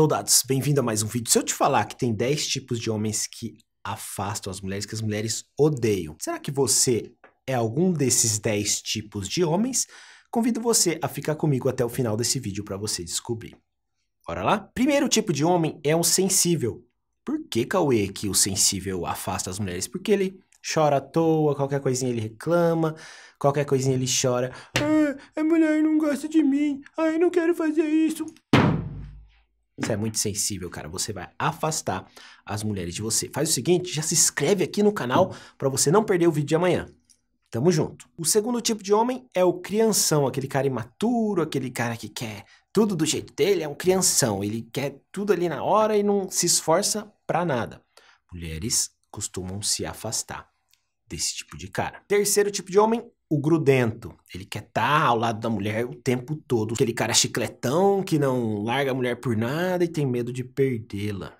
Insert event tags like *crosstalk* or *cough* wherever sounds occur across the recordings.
Soldados, bem-vindo a mais um vídeo. Se eu te falar que tem 10 tipos de homens que afastam as mulheres, que as mulheres odeiam, será que você é algum desses 10 tipos de homens? Convido você a ficar comigo até o final desse vídeo para você descobrir. Bora lá? Primeiro tipo de homem é o sensível. Por que, Cauê, que o sensível afasta as mulheres? Porque ele chora à toa, qualquer coisinha ele reclama, qualquer coisinha ele chora. Ah, a mulher não gosta de mim, ai, não quero fazer isso você é muito sensível, cara. Você vai afastar as mulheres de você. Faz o seguinte, já se inscreve aqui no canal para você não perder o vídeo de amanhã. Tamo junto. O segundo tipo de homem é o crianção, aquele cara imaturo, aquele cara que quer tudo do jeito dele, é um crianção. Ele quer tudo ali na hora e não se esforça pra nada. Mulheres costumam se afastar desse tipo de cara. Terceiro tipo de homem, o grudento. Ele quer estar tá ao lado da mulher o tempo todo. Aquele cara chicletão que não larga a mulher por nada e tem medo de perdê-la.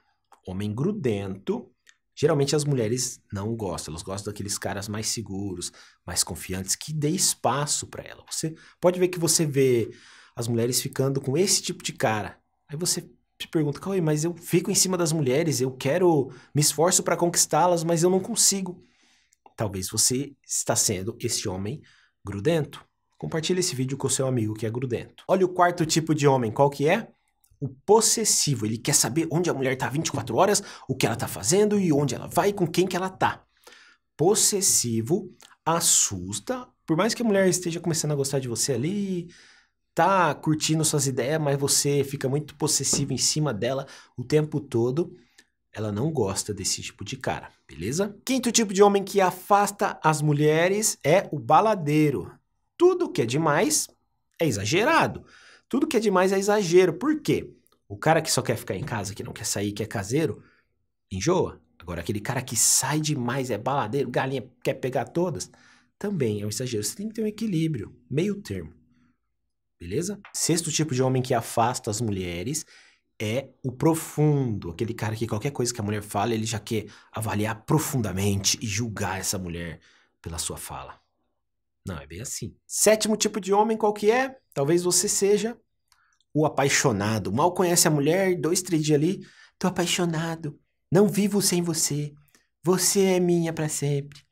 Homem grudento. Geralmente as mulheres não gostam, elas gostam daqueles caras mais seguros, mais confiantes, que dê espaço para ela. Você pode ver que você vê as mulheres ficando com esse tipo de cara. Aí você se pergunta, mas eu fico em cima das mulheres, eu quero, me esforço para conquistá-las, mas eu não consigo. Talvez você está sendo esse homem grudento. Compartilhe esse vídeo com seu amigo que é grudento. Olha o quarto tipo de homem, qual que é? O possessivo, ele quer saber onde a mulher está 24 horas, o que ela está fazendo e onde ela vai, com quem que ela está. Possessivo assusta, por mais que a mulher esteja começando a gostar de você ali, tá curtindo suas ideias, mas você fica muito possessivo em cima dela o tempo todo ela não gosta desse tipo de cara, beleza? Quinto tipo de homem que afasta as mulheres é o baladeiro. Tudo que é demais é exagerado. Tudo que é demais é exagero. Por quê? O cara que só quer ficar em casa, que não quer sair, que é caseiro, enjoa. Agora, aquele cara que sai demais, é baladeiro, galinha quer pegar todas, também é um exagero. Você tem que ter um equilíbrio, meio termo. Beleza? Sexto tipo de homem que afasta as mulheres é o profundo, aquele cara que qualquer coisa que a mulher fala, ele já quer avaliar profundamente e julgar essa mulher pela sua fala. Não, é bem assim. Sétimo tipo de homem, qual que é? Talvez você seja o apaixonado. Mal conhece a mulher, dois, três dias ali, tô apaixonado, não vivo sem você, você é minha para sempre.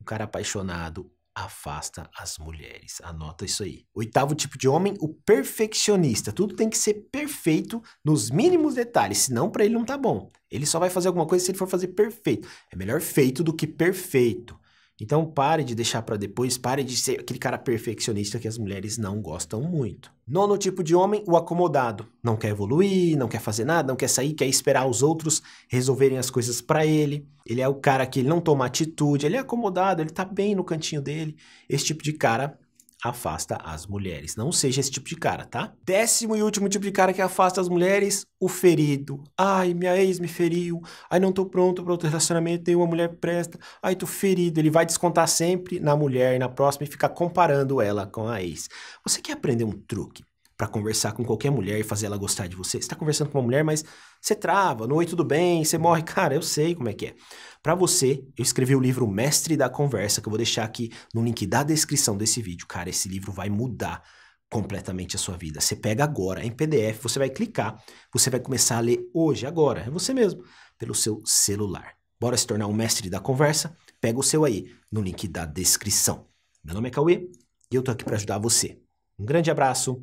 O cara apaixonado, afasta as mulheres. Anota isso aí. Oitavo tipo de homem, o perfeccionista. Tudo tem que ser perfeito nos mínimos detalhes, senão para ele não tá bom. Ele só vai fazer alguma coisa se ele for fazer perfeito. É melhor feito do que perfeito. Então pare de deixar para depois, pare de ser aquele cara perfeccionista que as mulheres não gostam muito. Nono tipo de homem, o acomodado. Não quer evoluir, não quer fazer nada, não quer sair, quer esperar os outros resolverem as coisas para ele. Ele é o cara que não toma atitude, ele é acomodado, ele tá bem no cantinho dele. Esse tipo de cara afasta as mulheres. Não seja esse tipo de cara, tá? Décimo e último tipo de cara que afasta as mulheres, o ferido. Ai, minha ex me feriu. Ai, não tô pronto para outro relacionamento, tem uma mulher presta. Ai, tô ferido. Ele vai descontar sempre na mulher e na próxima e ficar comparando ela com a ex. Você quer aprender um truque para conversar com qualquer mulher e fazer ela gostar de você. Você tá conversando com uma mulher, mas você trava, no oi tudo bem, você morre, *laughs* cara, eu sei como é que é. Para você, eu escrevi o livro Mestre da Conversa, que eu vou deixar aqui no link da descrição desse vídeo. Cara, esse livro vai mudar completamente a sua vida. Você pega agora em PDF, você vai clicar, você vai começar a ler hoje, agora, é você mesmo, pelo seu celular. Bora se tornar um mestre da conversa? Pega o seu aí no link da descrição. Meu nome é Cauê e eu tô aqui para ajudar você. Um grande abraço.